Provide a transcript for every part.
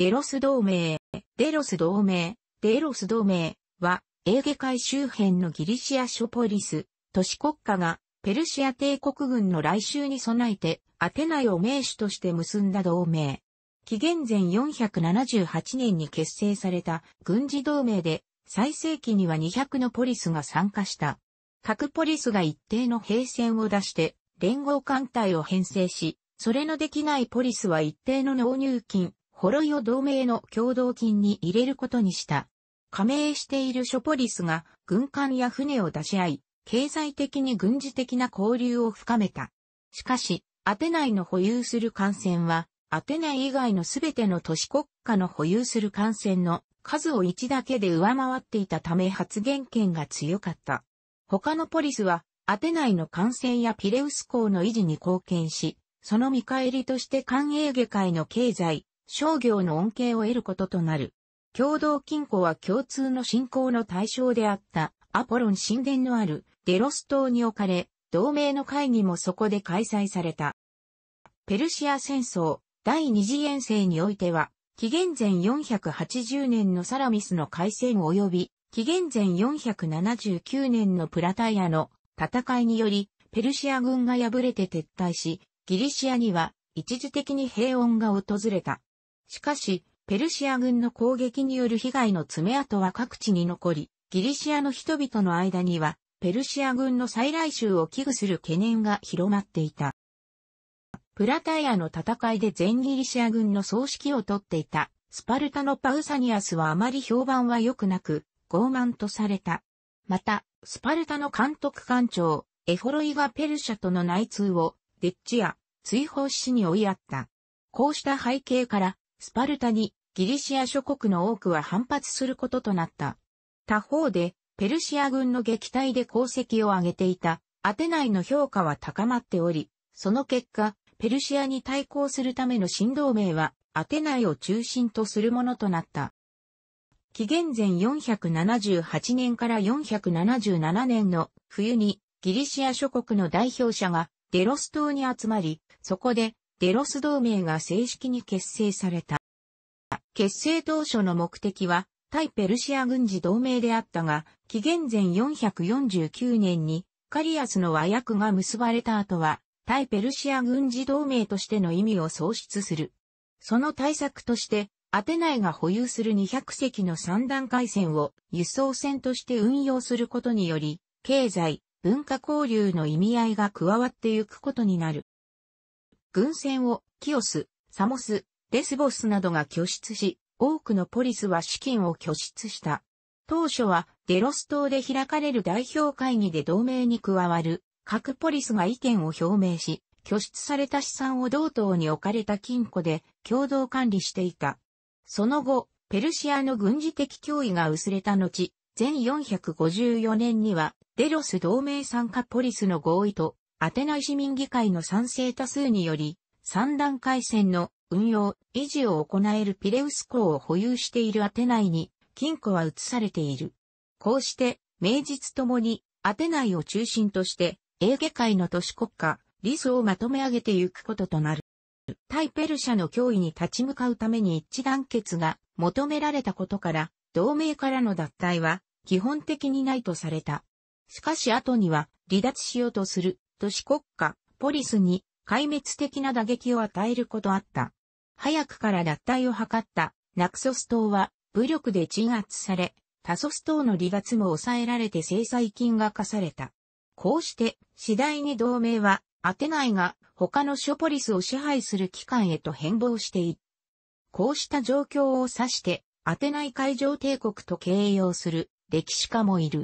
デロス同盟、デロス同盟、デロス同盟は、エーゲ海周辺のギリシア諸ポリス、都市国家が、ペルシア帝国軍の来襲に備えて、アテナイを名手として結んだ同盟。紀元前478年に結成された軍事同盟で、最盛期には200のポリスが参加した。各ポリスが一定の兵線を出して、連合艦隊を編成し、それのできないポリスは一定の納入金、ホロを同盟の共同金に入れることにした。加盟しているショポリスが軍艦や船を出し合い、経済的に軍事的な交流を深めた。しかし、アテナイの保有する艦船は、アテナイ以外のすべての都市国家の保有する艦船の数を1だけで上回っていたため発言権が強かった。他のポリスは、アテナイの艦船やピレウス港の維持に貢献し、その見返りとして官営下界の経済、商業の恩恵を得ることとなる。共同金庫は共通の信仰の対象であったアポロン神殿のあるデロス島に置かれ、同盟の会議もそこで開催された。ペルシア戦争第二次遠征においては、紀元前480年のサラミスの海戦及び、紀元前479年のプラタイアの戦いにより、ペルシア軍が敗れて撤退し、ギリシアには一時的に平穏が訪れた。しかし、ペルシア軍の攻撃による被害の爪痕は各地に残り、ギリシアの人々の間には、ペルシア軍の再来襲を危惧する懸念が広まっていた。プラタイアの戦いで全ギリシア軍の総指揮を取っていた、スパルタのパウサニアスはあまり評判は良くなく、傲慢とされた。また、スパルタの監督官長、エホロイがペルシャとの内通を、デッチや、追放しに追いやった。こうした背景から、スパルタにギリシア諸国の多くは反発することとなった。他方で、ペルシア軍の撃退で功績を挙げていた、アテナイの評価は高まっており、その結果、ペルシアに対抗するための新同盟は、アテナイを中心とするものとなった。紀元前478年から477年の冬にギリシア諸国の代表者がデロス島に集まり、そこでデロス同盟が正式に結成された。結成当初の目的は、対ペルシア軍事同盟であったが、紀元前449年にカリアスの和訳が結ばれた後は、対ペルシア軍事同盟としての意味を創出する。その対策として、アテナイが保有する200隻の三段回線を輸送船として運用することにより、経済、文化交流の意味合いが加わってゆくことになる。軍船をキオス、サモス、レスボスなどが拠出し、多くのポリスは資金を拠出した。当初はデロス島で開かれる代表会議で同盟に加わる各ポリスが意見を表明し、拠出された資産を同等に置かれた金庫で共同管理していた。その後、ペルシアの軍事的脅威が薄れた後、全454年にはデロス同盟参加ポリスの合意とアテナイ市民議会の賛成多数により、三段回線の運用、維持を行えるピレウス港を保有しているアテナイに、金庫は移されている。こうして、名実ともに、アテナイを中心として、エーゲ海の都市国家、リスをまとめ上げてゆくこととなる。対ペルシャの脅威に立ち向かうために一致団結が求められたことから、同盟からの脱退は基本的にないとされた。しかし後には離脱しようとする都市国家、ポリスに壊滅的な打撃を与えることあった。早くから脱退を図ったナクソス島は武力で鎮圧され、タソス島の離脱も抑えられて制裁金が課された。こうして次第に同盟はアテナイが他の諸ポリスを支配する機関へと変貌していっこうした状況を指してアテナイ海上帝国と形容する歴史家もいる。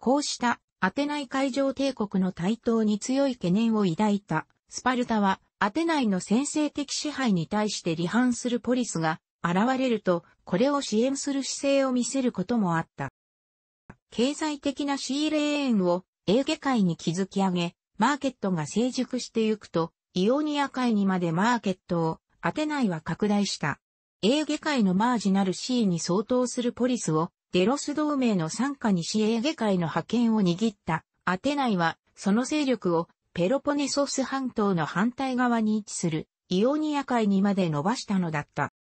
こうしたアテナイ海上帝国の台頭に強い懸念を抱いたスパルタはアテナイの先制的支配に対して離反するポリスが現れるとこれを支援する姿勢を見せることもあった。経済的なシーレーンをエーゲ海に築き上げ、マーケットが成熟してゆくと、イオニア海にまでマーケットをアテナイは拡大した。エーゲ海のマージナルシーに相当するポリスをデロス同盟の傘下に支エーゲ海の覇権を握ったアテナイは、その勢力をペロポネソス半島の反対側に位置するイオニア海にまで伸ばしたのだった。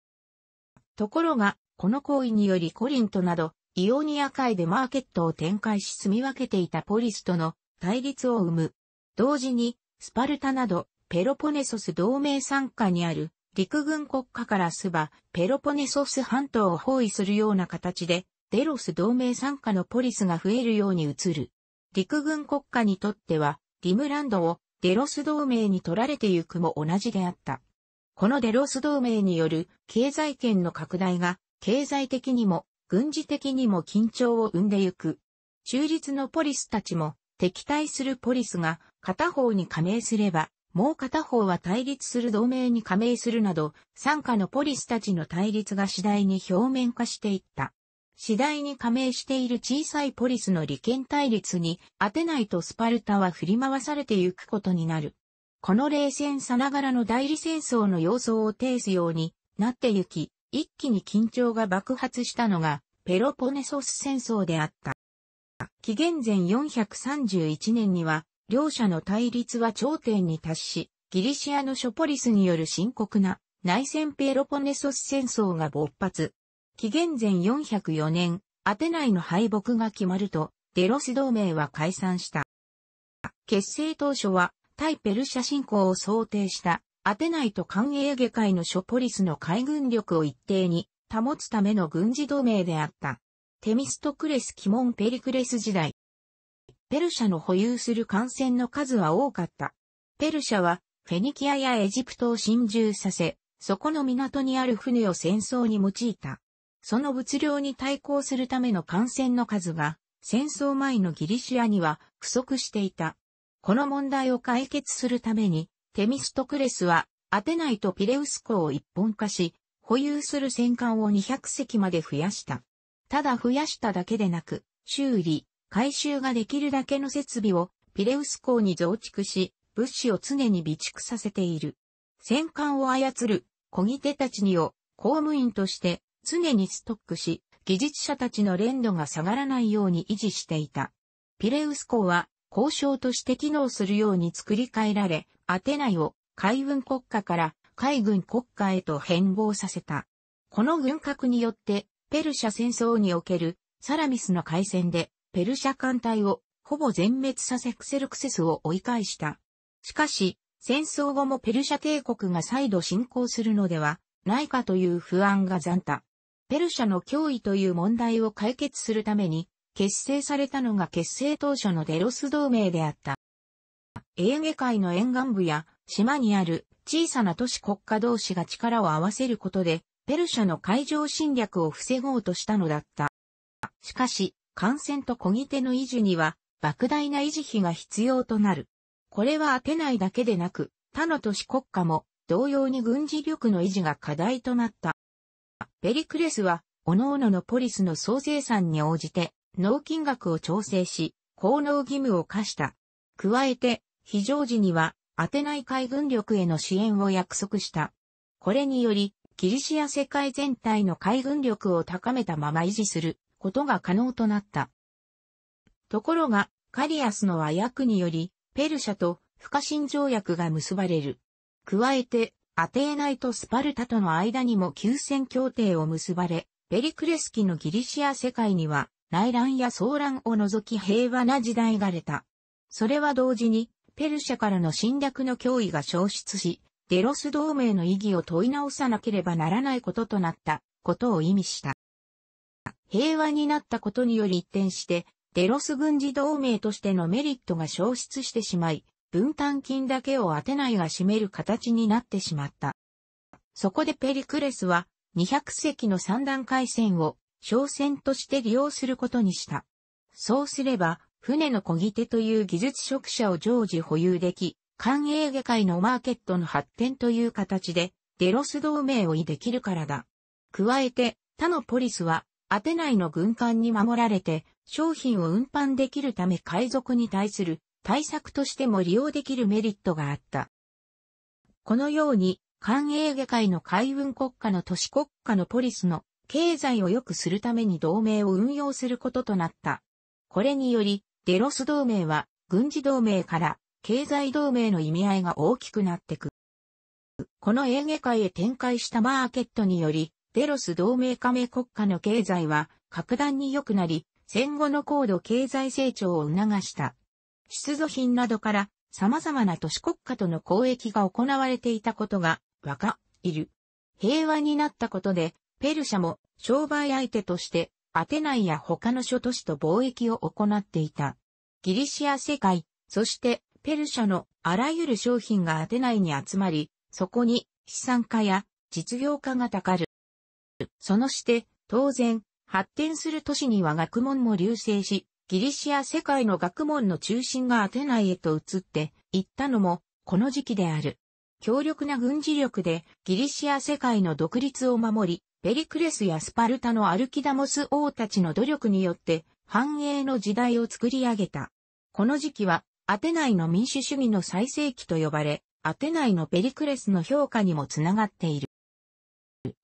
ところが、この行為によりコリントなど、イオニア海でマーケットを展開し住み分けていたポリスとの対立を生む。同時に、スパルタなど、ペロポネソス同盟傘下にある陸軍国家からすば、ペロポネソス半島を包囲するような形でデロス同盟参加のポリスが増えるように移る。陸軍国家にとっては、リムランドをデロス同盟に取られてゆくも同じであった。このデロス同盟による経済圏の拡大が、経済的にも軍事的にも緊張を生んでゆく。中立のポリスたちも敵対するポリスが片方に加盟すれば、もう片方は対立する同盟に加盟するなど、参加のポリスたちの対立が次第に表面化していった。次第に加盟している小さいポリスの利権対立に、アテナイとスパルタは振り回されてゆくことになる。この冷戦さながらの代理戦争の様相を呈すようになってゆき、一気に緊張が爆発したのが、ペロポネソス戦争であった。紀元前431年には、両者の対立は頂点に達し、ギリシアのショポリスによる深刻な内戦ペロポネソス戦争が勃発。紀元前404年、アテナイの敗北が決まると、デロス同盟は解散した。結成当初は、対ペルシャ侵攻を想定した、アテナイと関営外ゲ海のショポリスの海軍力を一定に保つための軍事同盟であった。テミストクレス・キモン・ペリクレス時代。ペルシャの保有する艦船の数は多かった。ペルシャは、フェニキアやエジプトを侵入させ、そこの港にある船を戦争に用いた。その物量に対抗するための艦船の数が、戦争前のギリシアには不足していた。この問題を解決するために、テミストクレスは、アテナイとピレウス港を一本化し、保有する戦艦を200隻まで増やした。ただ増やしただけでなく、修理、回収ができるだけの設備をピレウス港に増築し、物資を常に備蓄させている。戦艦を操る、小木手たちにを公務員として常にストックし、技術者たちの連度が下がらないように維持していた。ピレウス港は交渉として機能するように作り変えられ、アテナイを海軍国家から海軍国家へと変貌させた。この軍拡によって、ペルシャ戦争におけるサラミスの海戦で、ペルシャ艦隊をほぼ全滅させクセルクセスを追い返した。しかし、戦争後もペルシャ帝国が再度侵攻するのではないかという不安が残った。ペルシャの脅威という問題を解決するために、結成されたのが結成当初のデロス同盟であった。エーゲ海の沿岸部や島にある小さな都市国家同士が力を合わせることで、ペルシャの海上侵略を防ごうとしたのだった。しかし、艦船と漕ぎ手の維持には、莫大な維持費が必要となる。これはアテナイだけでなく、他の都市国家も同様に軍事力の維持が課題となった。ペリクレスは、各々のポリスの総生産に応じて、納金額を調整し、効能義務を課した。加えて、非常時には、アテナイ海軍力への支援を約束した。これにより、ギリシア世界全体の海軍力を高めたまま維持することが可能となった。ところが、カリアスの和訳により、ペルシャと不可侵条約が結ばれる。加えて、アテーナイとスパルタとの間にも休戦協定を結ばれ、ペリクレス期のギリシア世界には内乱や騒乱を除き平和な時代が出た。それは同時に、ペルシャからの侵略の脅威が消失し、デロス同盟の意義を問い直さなければならないこととなったことを意味した。平和になったことにより一転して、デロス軍事同盟としてのメリットが消失してしまい、分担金だけをアテナイが占める形になってしまった。そこでペリクレスは200隻の三段海戦を商船として利用することにした。そうすれば、船の漕ぎ手という技術職者を常時保有でき、官営下界のマーケットの発展という形で、デロス同盟を意できるからだ。加えて、他のポリスは、アテナイの軍艦に守られて、商品を運搬できるため海賊に対する対策としても利用できるメリットがあった。このように、官営外界の海運国家の都市国家のポリスの経済を良くするために同盟を運用することとなった。これにより、デロス同盟は軍事同盟から経済同盟の意味合いが大きくなってく。このエーゲ海へ展開したマーケットにより、デロス同盟加盟国家の経済は格段に良くなり、戦後の高度経済成長を促した。出土品などから様々な都市国家との交易が行われていたことがわか、いる。平和になったことで、ペルシャも商売相手としてアテナイや他の諸都市と貿易を行っていた。ギリシア世界、そしてペルシャのあらゆる商品がアテナイに集まり、そこに資産家や実業家がたかる。そのして、当然、発展する都市には学問も流星し、ギリシア世界の学問の中心がアテナイへと移って行ったのもこの時期である。強力な軍事力でギリシア世界の独立を守り、ペリクレスやスパルタのアルキダモス王たちの努力によって繁栄の時代を作り上げた。この時期はアテナイの民主主義の最盛期と呼ばれ、アテナイのペリクレスの評価にもつながっている。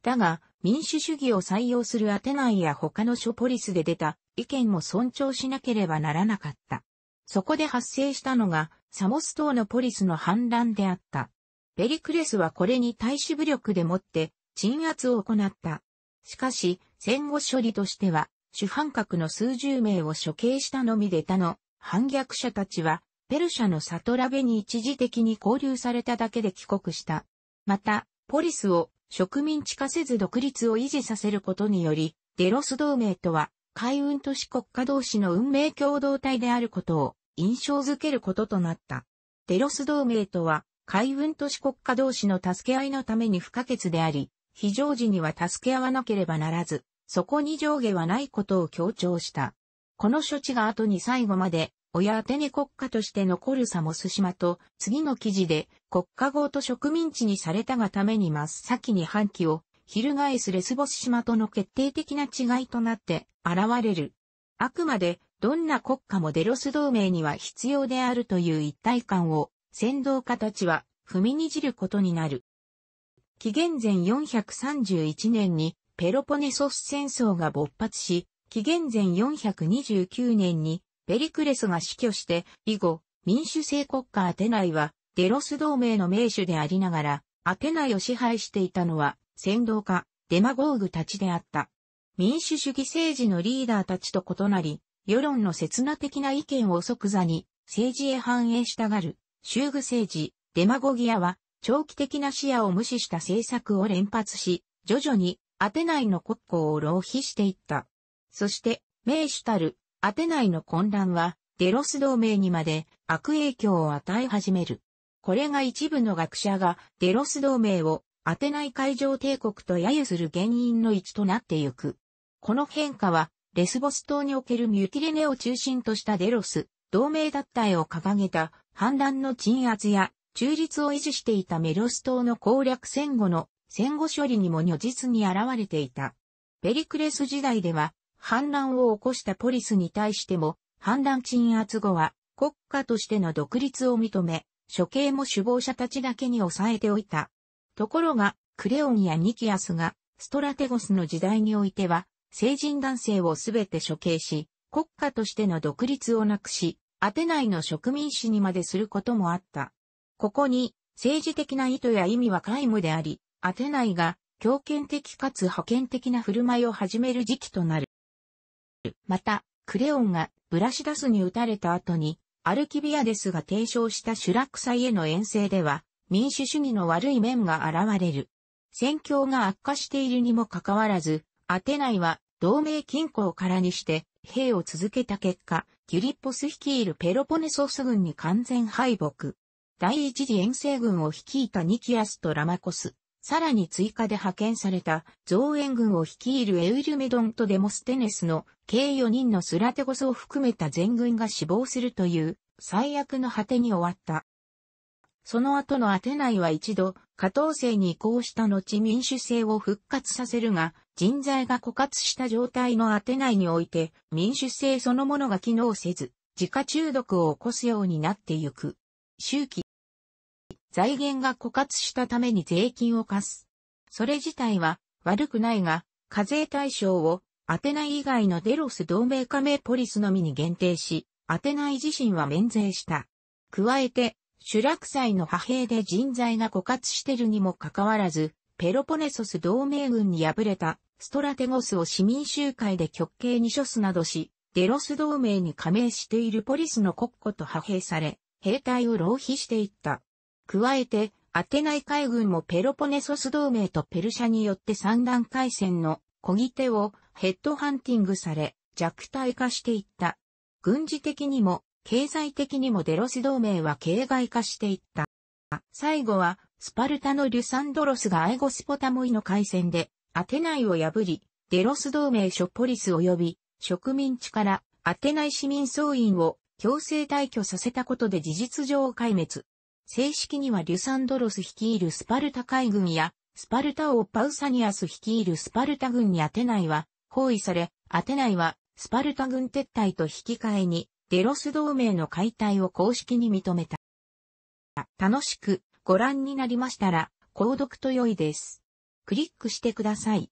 だが、民主主義を採用するアテナイや他の諸ポリスで出た意見も尊重しなければならなかった。そこで発生したのが、サモス島のポリスの反乱であった。ペリクレスはこれに対し武力でもって鎮圧を行った。しかし、戦後処理としては、主犯格の数十名を処刑したのみで他の反逆者たちは、ペルシャのサトラベに一時的に交流されただけで帰国した。また、ポリスを植民地化せず独立を維持させることにより、デロス同盟とは海運都市国家同士の運命共同体であることを印象づけることとなった。デロス同盟とは、海運都市国家同士の助け合いのために不可欠であり、非常時には助け合わなければならず、そこに上下はないことを強調した。この処置が後に最後まで、親アテネ国家として残るサモス島と、次の記事で国家号と植民地にされたがために真っ先に反旗を翻すレスボス島との決定的な違いとなって現れる。あくまでどんな国家もデロス同盟には必要であるという一体感を先導家たちは踏みにじることになる。紀元前431年にペロポネソス戦争が勃発し、紀元前429年にペリクレスが死去して以後、民主制国家アテナイはデロス同盟の名手でありながら、アテナイを支配していたのは扇動家、デマゴーグたちであった。民主主義政治のリーダーたちと異なり、世論の刹那的な意見を即座に政治へ反映したがる、修具政治、デマゴギアは、長期的な視野を無視した政策を連発し、徐々にアテナイの国交を浪費していった。そして、名主たるアテナイの混乱は、デロス同盟にまで悪影響を与え始める。これが一部の学者がデロス同盟をアテナイ海上帝国と揶揄する原因の一となってゆく。この変化は、レスボス島におけるミュティレネを中心としたデロス、同盟脱退を掲げた反乱の鎮圧や中立を維持していたメロス島の攻略戦後の戦後処理にも如実に現れていた。ペリクレス時代では反乱を起こしたポリスに対しても反乱鎮圧後は国家としての独立を認め、処刑も首謀者たちだけに抑えておいた。ところが、クレオンやニキアスが、ストラテゴスの時代においては、成人男性をすべて処刑し、国家としての独立をなくし、アテナイの植民地にまですることもあった。ここに、政治的な意図や意味は皆無であり、アテナイが、強権的かつ派遣的な振る舞いを始める時期となる。また、クレオンがブラシダスに打たれた後に、アルキビアデスが提唱したシュラク祭への遠征では、民主主義の悪い面が現れる。戦況が悪化しているにもかかわらず、アテナイは同盟均衡からにして兵を続けた結果、キュリッポス率いるペロポネソス軍に完全敗北。第一次遠征軍を率いたニキアスとラマコス、さらに追加で派遣された増援軍を率いるエウリュメドンとデモステネスの計4人のスラテゴスを含めた全軍が死亡するという最悪の果てに終わった。その後のアテナイは一度、加藤生に移行した後民主制を復活させるが、人材が枯渇した状態のアテナイにおいて、民主制そのものが機能せず、自家中毒を起こすようになってゆく。周期。財源が枯渇したために税金を課す。それ自体は悪くないが、課税対象をアテナイ以外のデロス同盟加盟ポリスのみに限定し、アテナイ自身は免税した。加えて、主落祭の派兵で人材が枯渇してるにもかかわらず、ペロポネソス同盟軍に敗れたストラテゴスを市民集会で極刑に処すなどし、デロス同盟に加盟しているポリスの国庫と派兵され、兵隊を浪費していった。加えて、アテナイ海軍もペロポネソス同盟とペルシャによって三段海戦の小切手をヘッドハンティングされ弱体化していった。軍事的にも経済的にもデロス同盟は形骸化していった。最後は、スパルタのリュサンドロスがアイゴスポタモイの海戦で、アテナイを破り、デロス同盟ショポリス及び、植民地からアテナイ市民総員を強制退去させたことで事実上壊滅。正式にはリュサンドロス率いるスパルタ海軍や、スパルタ王パウサニアス率いるスパルタ軍にアテナイは包囲され、アテナイはスパルタ軍撤退と引き換えにゲロス同盟の解体を公式に認めた。楽しくご覧になりましたら、購読と良いです。クリックしてください。